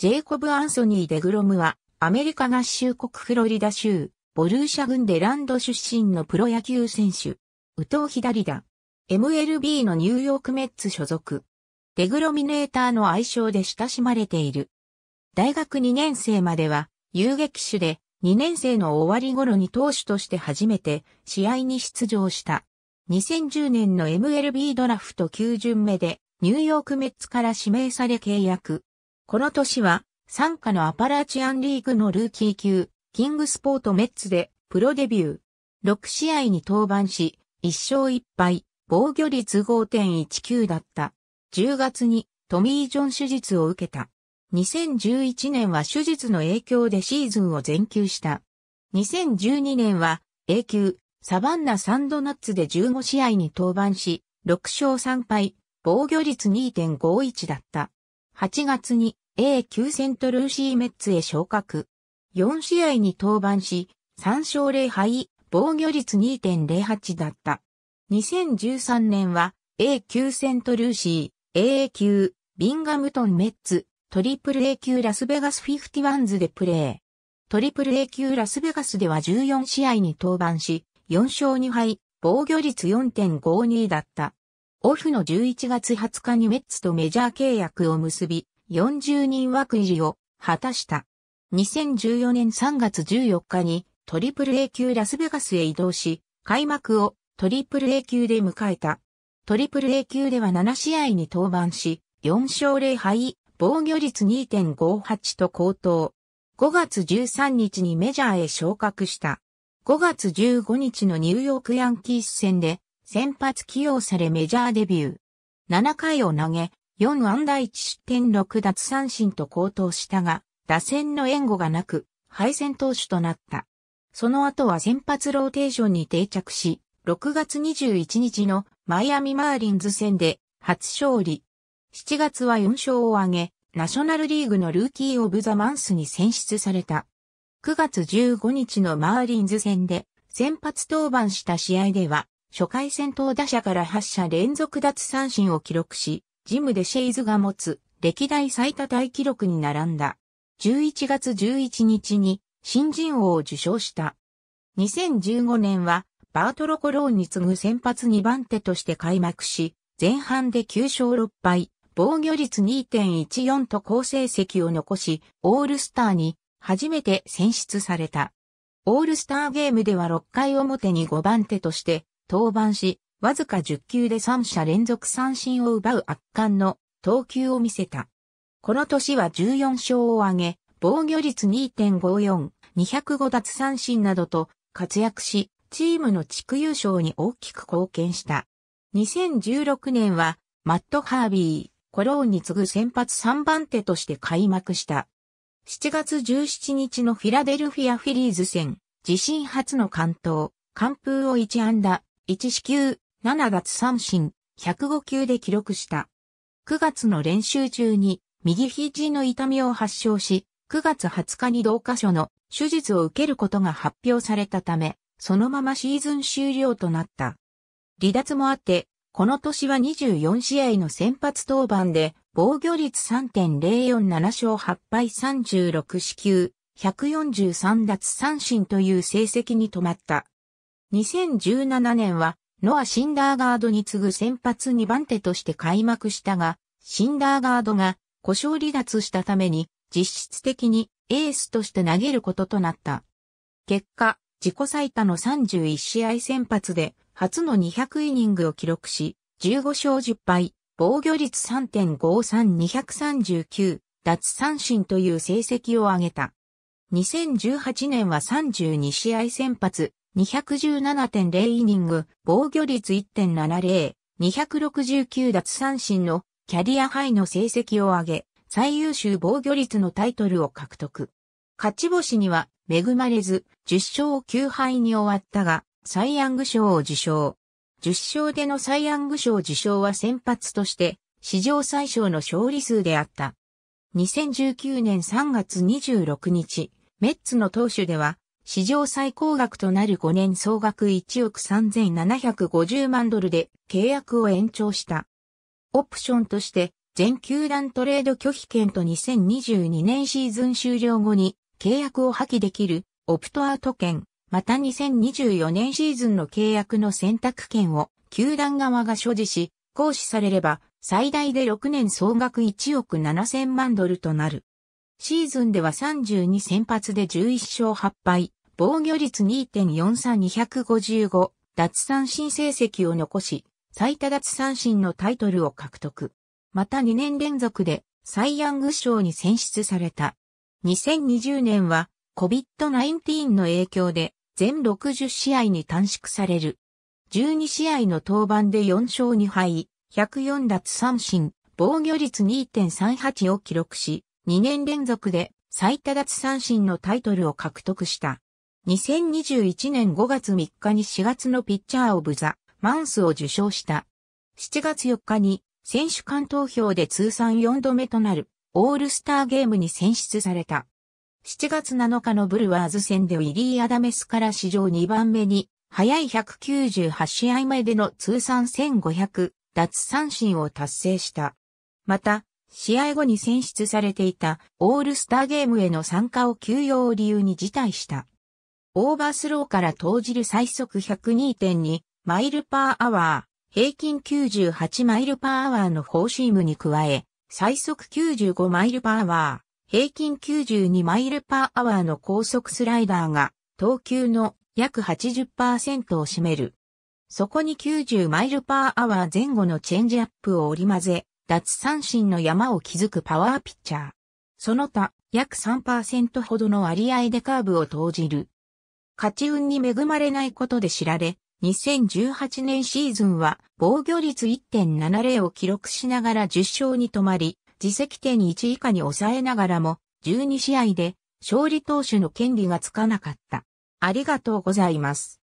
ジェイコブ・アンソニー・デグロムは、アメリカ合衆国フロリダ州、ボルーシャ郡デランド出身のプロ野球選手。宇藤左だ。MLB のニューヨークメッツ所属。デグロミネーターの愛称で親しまれている。大学2年生までは、遊撃手で、2年生の終わり頃に投手として初めて試合に出場した。2010年の MLB ドラフト9巡目で、ニューヨークメッツから指名され契約。この年は、参加のアパラチアンリーグのルーキー級、キングスポートメッツでプロデビュー。6試合に登板し、1勝1敗、防御率5.19だった。10月にトミー・ジョン手術を受けた。2011年は手術の影響でシーズンを全休した。2012年は A 級サバンナサンドナッツで15試合に登板し、6勝3敗、防御率2.51だった。8月に A 級セントルーシーメッツへ昇格。4試合に登板し、3勝0敗、防御率2.08だった。2013年は A 級セントルーシー、AA 級、ビンガムトンメッツ、トリプル A 級ラスベガスフィフティワンズでプレー。トリプル A 級ラスベガスでは14試合に登板し、4勝2敗、防御率4.52だった。オフの11月20日にメッツとメジャー契約を結び、40人枠入りを果たした。2014年3月14日にトリプル A 級ラスベガスへ移動し、開幕をトリプル A 級で迎えた。トリプル A 級では7試合に登板し、4勝0敗、防御率2.58と高騰。5月13日にメジャーへ昇格した。5月15日のニューヨークヤンキース戦で先発起用されメジャーデビュー。7回を投げ、4安打1失点6奪三振と高騰したが、打線の援護がなく、敗戦投手となった。その後は先発ローテーションに定着し、6月21日のマイアミマーリンズ戦で初勝利。7月は4勝を挙げ、ナショナルリーグのルーキー・オブ・ザ・マンスに選出された。9月15日のマーリンズ戦で先発登板した試合では、初回戦闘打者から8者連続奪三振を記録し、ジムでシェイズが持つ歴代最多大記録に並んだ。11月11日に新人王を受賞した。2015年はバートロコローンに次ぐ先発2番手として開幕し、前半で9勝6敗、防御率2.14と好成績を残し、オールスターに初めて選出された。オールスターゲームでは6回表に5番手として登板し、わずか10球で3者連続三振を奪う圧巻の投球を見せた。この年は14勝を挙げ、防御率2.54、205奪三振などと活躍し、チームの地区優勝に大きく貢献した。2016年は、マット・ハービー、コローンに次ぐ先発3番手として開幕した。7月17日のフィラデルフィア・フィリーズ戦、自身初の関東、完封を1安打、1四球、7奪三振、105球で記録した。9月の練習中に右肘の痛みを発症し、9月20日に同箇所の手術を受けることが発表されたため、そのままシーズン終了となった。離脱もあって、この年は24試合の先発登板で、防御率3.047勝8敗36死球、143奪三振という成績に止まった。2017年は、ノア・シンダーガードに次ぐ先発2番手として開幕したが、シンダーガードが故障離脱したために、実質的にエースとして投げることとなった。結果、自己最多の31試合先発で、初の200イニングを記録し、15勝10敗、防御率3.53239、奪三振という成績を上げた。2018年は32試合先発、217.0イニング、防御率1.70、269奪三振のキャリアハイの成績を上げ、最優秀防御率のタイトルを獲得。勝ち星には恵まれず、10勝9敗に終わったが、サイ・ヤング賞を受賞。10勝でのサイ・ヤング賞受賞は先発として、史上最小の勝利数であった。2019年3月26日、メッツの投手では、史上最高額となる5年総額1億3750万ドルで契約を延長した。オプションとして全球団トレード拒否権と2022年シーズン終了後に契約を破棄できるオプトアウト権、また2024年シーズンの契約の選択権を球団側が所持し、行使されれば最大で6年総額1億7000万ドルとなる。シーズンでは32先発で11勝8敗、防御率2.43255、奪三振成績を残し、最多奪三振のタイトルを獲得。また2年連続でサイ・ヤング賞に選出された。2020年は COVID-19 の影響で全60試合に短縮される。12試合の登板で4勝2敗、104奪三振、防御率2.38を記録し、2年連続で最多奪三振のタイトルを獲得した。2021年5月3日に4月のピッチャーオブザ・マンスを受賞した。7月4日に選手間投票で通算4度目となるオールスターゲームに選出された。7月7日のブルワーズ戦でウィリー・アダメスから史上2番目に早い198試合前での通算1500奪三振を達成した。また、試合後に選出されていたオールスターゲームへの参加を休養を理由に辞退した。オーバースローから投じる最速102.2マイルパーアワー、平均98マイルパーアワーのフォーシームに加え、最速95マイルパーアワー、平均92マイルパーアワーの高速スライダーが、投球の約80%を占める。そこに90マイルパーアワー前後のチェンジアップを織り交ぜ、脱三振の山を築くパワーピッチャー。その他、約3%ほどの割合でカーブを投じる。勝ち運に恵まれないことで知られ、2018年シーズンは防御率1.70を記録しながら10勝に止まり、自責点1以下に抑えながらも、12試合で勝利投手の権利がつかなかった。ありがとうございます。